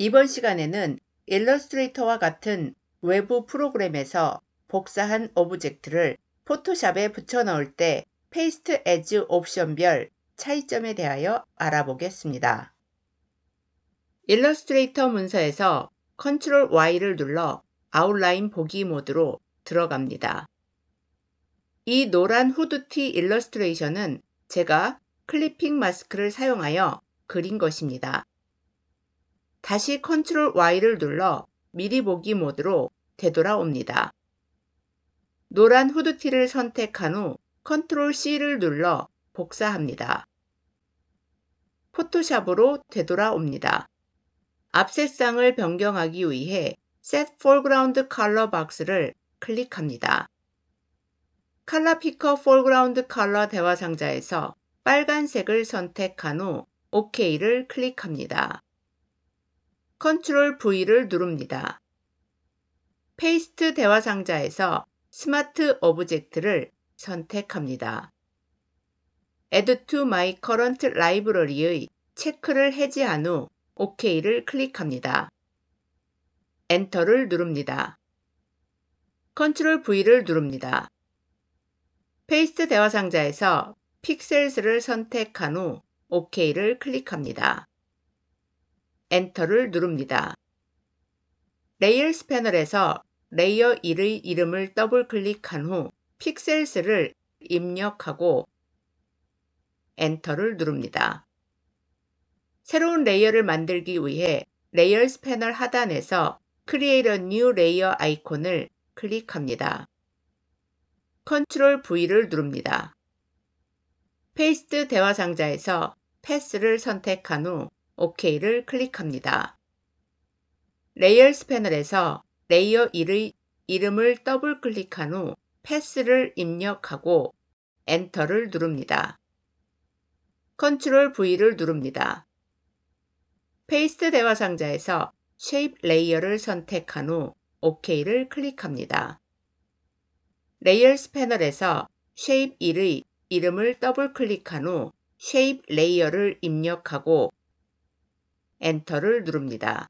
이번 시간에는 일러스트레이터와 같은 외부 프로그램에서 복사한 오브젝트를 포토샵에 붙여넣을 때 페이스트 에즈 옵션별 차이점에 대하여 알아보겠습니다. 일러스트레이터 문서에서 Ctrl Y를 눌러 아웃라인 보기 모드로 들어갑니다. 이 노란 후드티 일러스트레이션은 제가 클리핑 마스크를 사용하여 그린 것입니다. 다시 Ctrl Y를 눌러 미리 보기 모드로 되돌아옵니다. 노란 후드티를 선택한 후 Ctrl C를 눌러 복사합니다. 포토샵으로 되돌아옵니다. 앞셋상을 변경하기 위해 Set Foreground Color 박스를 클릭합니다. 칼라 피커 폴그라운드 컬러 대화 상자에서 빨간색을 선택한 후 OK를 클릭합니다. 컨트롤 V를 누릅니다. 페이스트 대화 상자에서 스마트 오브젝트를 선택합니다. Add to my current library의 체크를 해지한후 OK를 클릭합니다. 엔터를 누릅니다. 컨트롤 V를 누릅니다. 페이스트 대화 상자에서 픽셀스를 선택한 후 OK를 클릭합니다. 엔터를 누릅니다. 레이어스 패널에서 레이어 1의 이름을 더블 클릭한 후 픽셀스를 입력하고 엔터를 누릅니다. 새로운 레이어를 만들기 위해 레이어스 패널 하단에서 Create a New Layer 아이콘을 클릭합니다. Ctrl V를 누릅니다. 페이스트 대화 상자에서 패스를 선택한 후 OK를 클릭합니다. 레이어스 패널에서 레이어 1의 이름을 더블 클릭한 후 패스를 입력하고 엔터를 누릅니다. 컨트롤 V를 누릅니다. 페이스트 대화 상자에서 쉐입 레이어를 선택한 후 OK를 클릭합니다. 레이어스 패널에서 쉐입 1의 이름을 더블 클릭한 후 쉐입 레이어를 입력하고 엔터를 누릅니다.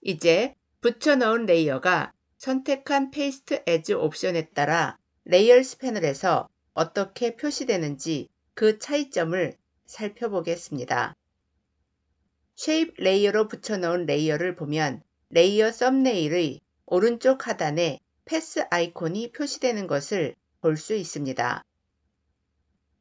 이제 붙여넣은 레이어가 선택한 페이스트 에즈 옵션에 따라 레이어스 패널에서 어떻게 표시되는지 그 차이점을 살펴보겠습니다. 쉐입 레이어로 붙여넣은 레이어를 보면 레이어 썸네일의 오른쪽 하단에 패스 아이콘이 표시되는 것을 볼 수 있습니다.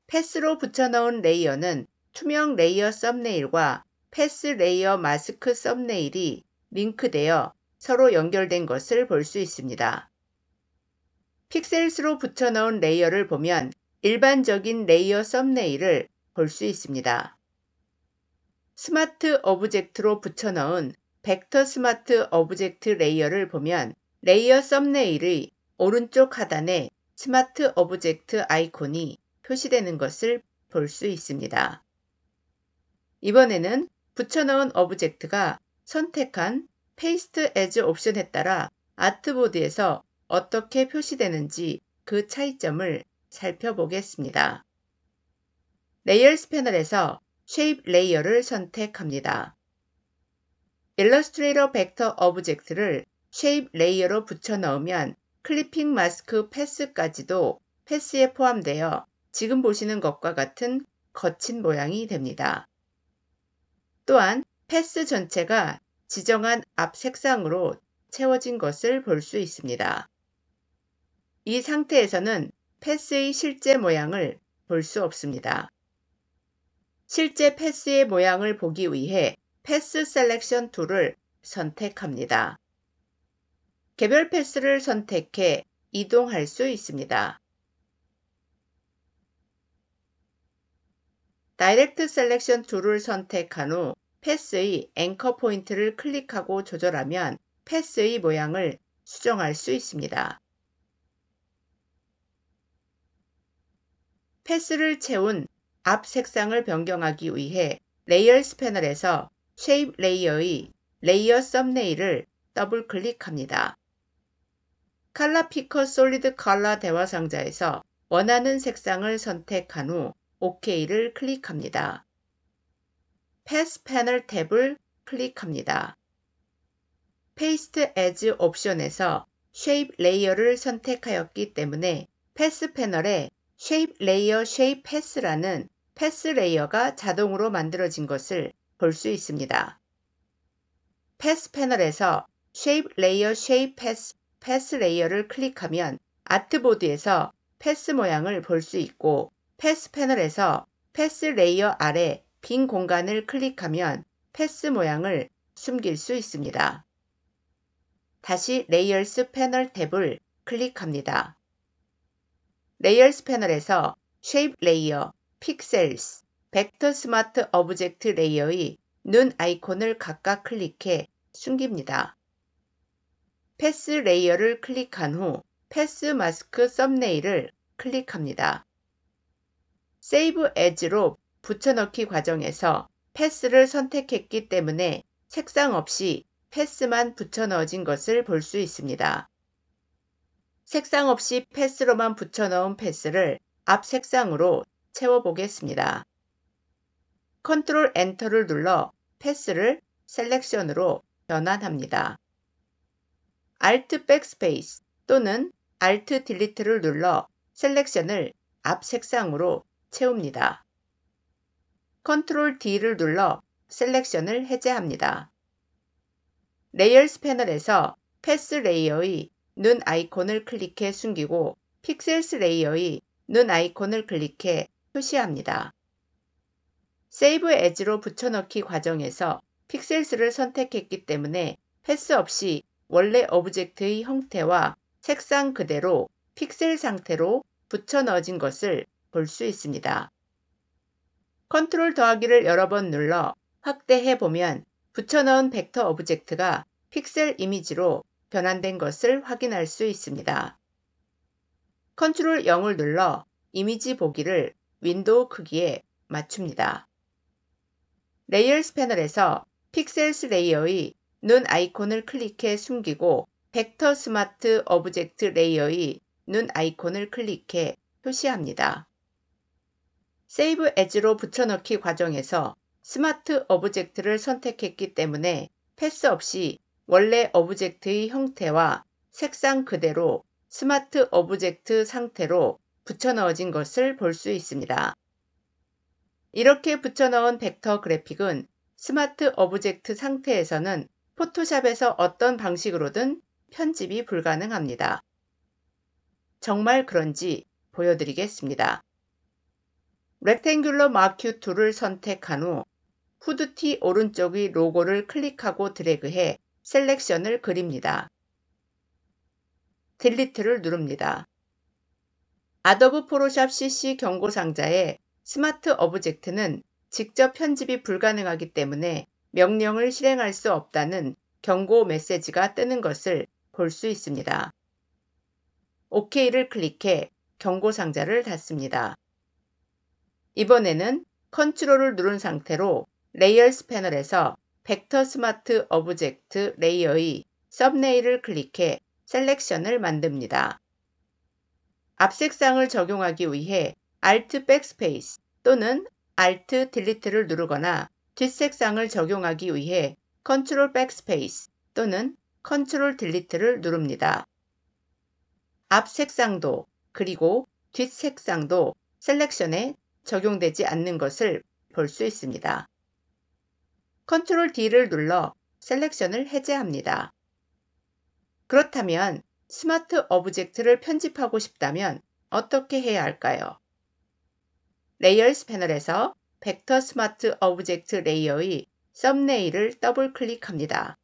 패스로 붙여넣은 레이어는 투명 레이어 썸네일과 패스 레이어 마스크 썸네일이 링크되어 서로 연결된 것을 볼 수 있습니다. 픽셀스로 붙여넣은 레이어를 보면 일반적인 레이어 썸네일을 볼 수 있습니다. 스마트 오브젝트로 붙여넣은 벡터 스마트 오브젝트 레이어를 보면 레이어 썸네일의 오른쪽 하단에 스마트 오브젝트 아이콘이 표시되는 것을 볼 수 있습니다. 이번에는 붙여넣은 오브젝트가 선택한 페이스트 에즈 옵션에 따라 아트보드에서 어떻게 표시되는지 그 차이점을 살펴보겠습니다. 레이어스 패널에서 Shape l a y e r 를 선택합니다. i l l u s t r a 일러스트레이터 o 터 오브젝트를 Shape l a y e r 로 붙여 넣으면 클리핑 마스크 패스까지도 패스에 포함되어 지금 보시는 것과 같은 거친 모양이 됩니다. 또한 패스 전체가 지정한 앞 색상으로 채워진 것을 볼 수 있습니다. 이 상태에서는 패스의 실제 모양을 볼 수 없습니다. 실제 패스의 모양을 보기 위해 패스 셀렉션 툴을 선택합니다. 개별 패스를 선택해 이동할 수 있습니다. 다이렉트 셀렉션 툴을 선택한 후 패스의 앵커 포인트를 클릭하고 조절하면 패스의 모양을 수정할 수 있습니다. 패스를 채운 앞 색상을 변경하기 위해 레이어스 패널에서 쉐입 레이어의 레이어 썸네일을 더블 클릭합니다. 컬러 피커 솔리드 컬러 대화 상자에서 원하는 색상을 선택한 후 OK를 클릭합니다. 패스 패널 탭을 클릭합니다. 페이스트 as 옵션에서 Shape l a y e r 를 선택하였기 때문에 패스 패널에 Shape Layer 쉐입 레이어 쉐입 패스라는 p a 패스 레이어가 자동으로 만들어진 것을 볼 수 있습니다. p a 패스 패널에서 Shape s Layer 쉐입 레이어 쉐 s 패스 패스 레이어를 클릭하면 아트보드에서 패스 모양을 볼 수 있고 패스 패널에서 패스 레이어 아래 빈 공간을 클릭하면 패스 모양을 숨길 수 있습니다. 다시 레이어스 패널 탭을 클릭합니다. 레이어스 패널에서 Shape Pixels, Layer, Vector Smart Object l a y e r 의눈 아이콘을 각각 클릭해 숨깁니다. 패스 레이어를 클릭한 후 패스 마스크 썸네일을 클릭합니다. save as로 붙여넣기 과정에서 패스를 선택했기 때문에 색상 없이 패스만 붙여넣어진 것을 볼 수 있습니다. 색상 없이 패스로만 붙여넣은 패스를 앞 색상으로 채워보겠습니다. Ctrl e n t e r 를 눌러 패스를 셀렉션으로 변환합니다. Alt Backspace 또는 Alt Delete를 눌러 셀렉션을 앞 색상으로 채웁니다. 컨트롤 D를 눌러 셀렉션을 해제합니다. 레이어스 패널에서 패스 레이어의 눈 아이콘을 클릭해 숨기고 픽셀스 레이어의 눈 아이콘을 클릭해 표시합니다. 세이브 에지로 붙여넣기 과정에서 픽셀스를 선택했기 때문에 패스 없이 원래 오브젝트의 형태와 색상 그대로 픽셀 상태로 붙여넣어진 것을 볼수 있습니다. 컨트롤 더하기를 여러 번 눌러 확대해 보면 붙여넣은 벡터 오브젝트가 픽셀 이미지로 변환된 것을 확인할 수 있습니다. 컨트롤 0을 눌러 이미지 보기를 윈도우 크기에 맞춥니다. 레이어스 패널에서 픽셀스 레이어의 눈 아이콘을 클릭해 숨기고 벡터 스마트 오브젝트 레이어의 눈 아이콘을 클릭해 표시합니다. 세이브 엣지로 붙여넣기 과정에서 스마트 오브젝트를 선택했기 때문에 패스 없이 원래 오브젝트의 형태와 색상 그대로 스마트 오브젝트 상태로 붙여넣어진 것을 볼 수 있습니다. 이렇게 붙여넣은 벡터 그래픽은 스마트 오브젝트 상태에서는 포토샵에서 어떤 방식으로든 편집이 불가능합니다. 정말 그런지 보여드리겠습니다. 렉탱귤러 마큐 툴을 선택한 후 후드티 오른쪽의 로고를 클릭하고 드래그해 셀렉션을 그립니다. 딜리트를 누릅니다. 아dobe 포로샵 CC 경고 상자에 스마트 오브젝트는 직접 편집이 불가능하기 때문에 명령을 실행할 수 없다는 경고 메시지가 뜨는 것을 볼 수 있습니다. OK를 클릭해 경고 상자를 닫습니다. 이번에는 컨트롤을 누른 상태로 레이어스 패널에서 벡터 스마트 오브젝트 레이어의 썸네일을 클릭해 셀렉션을 만듭니다. 앞색상을 적용하기 위해 Alt Backspace 또는 Alt Delete를 누르거나 뒷색상을 적용하기 위해 Ctrl Backspace 또는 Ctrl Delete를 누릅니다. 앞색상도 그리고 뒷색상도 셀렉션에 적용되지 않는 것을 볼 수 있습니다. 컨트롤 D를 눌러 셀렉션을 해제합니다. 그렇다면 스마트 오브젝트를 편집하고 싶다면 어떻게 해야 할까요? 레이어스 패널에서 벡터 스마트 오브젝트 레이어의 썸네일을 더블 클릭합니다.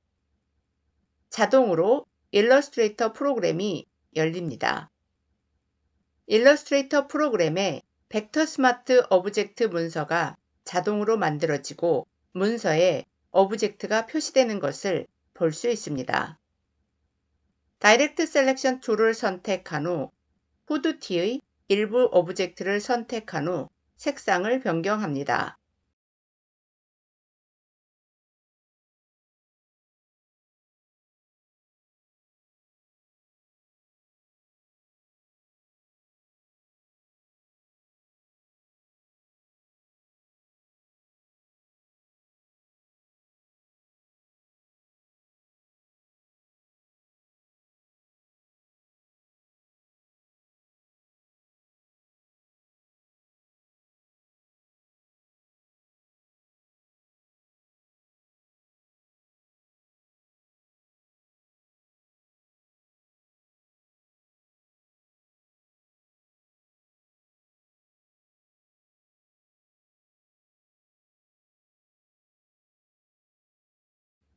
자동으로 일러스트레이터 프로그램이 열립니다. 일러스트레이터 프로그램에 벡터 스마트 오브젝트 문서가 자동으로 만들어지고 문서에 오브젝트가 표시되는 것을 볼 수 있습니다. 다이렉트 셀렉션 툴을 선택한 후 후드티의 일부 오브젝트를 선택한 후 색상을 변경합니다.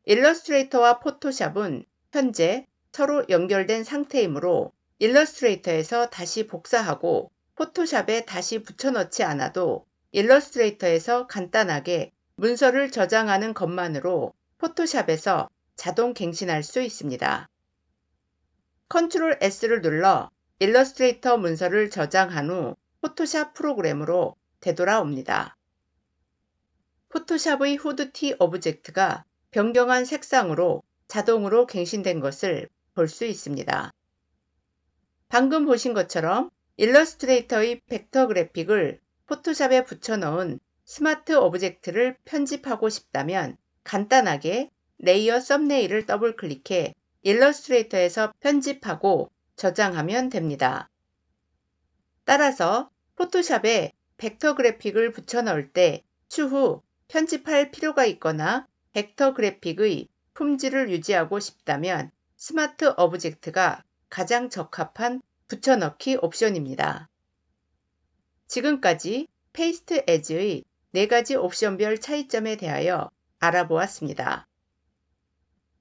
일러스트레이터와 포토샵은 현재 서로 연결된 상태이므로 일러스트레이터에서 다시 복사하고 포토샵에 다시 붙여넣지 않아도 일러스트레이터에서 간단하게 문서를 저장하는 것만으로 포토샵에서 자동 갱신할 수 있습니다. 컨트롤 S를 눌러 일러스트레이터 문서를 저장한 후 포토샵 프로그램으로 되돌아옵니다. 포토샵의 후드티 오브젝트가 변경한 색상으로 자동으로 갱신된 것을 볼 수 있습니다. 방금 보신 것처럼 일러스트레이터의 벡터 그래픽을 포토샵에 붙여넣은 스마트 오브젝트를 편집하고 싶다면 간단하게 레이어 썸네일을 더블 클릭해 일러스트레이터에서 편집하고 저장하면 됩니다. 따라서 포토샵에 벡터 그래픽을 붙여넣을 때 추후 편집할 필요가 있거나 벡터 그래픽의 품질을 유지하고 싶다면 스마트 오브젝트가 가장 적합한 붙여넣기 옵션입니다. 지금까지 페이스트 에즈의 4가지 옵션별 차이점에 대하여 알아보았습니다.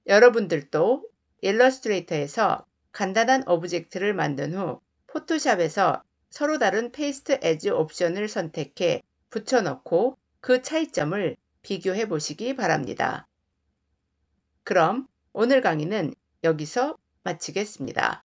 여러분들도 일러스트레이터에서 간단한 오브젝트를 만든 후 포토샵에서 서로 다른 페이스트 에즈 옵션을 선택해 붙여넣고 그 차이점을 비교해 보시기 바랍니다. 그럼 오늘 강의는 여기서 마치겠습니다.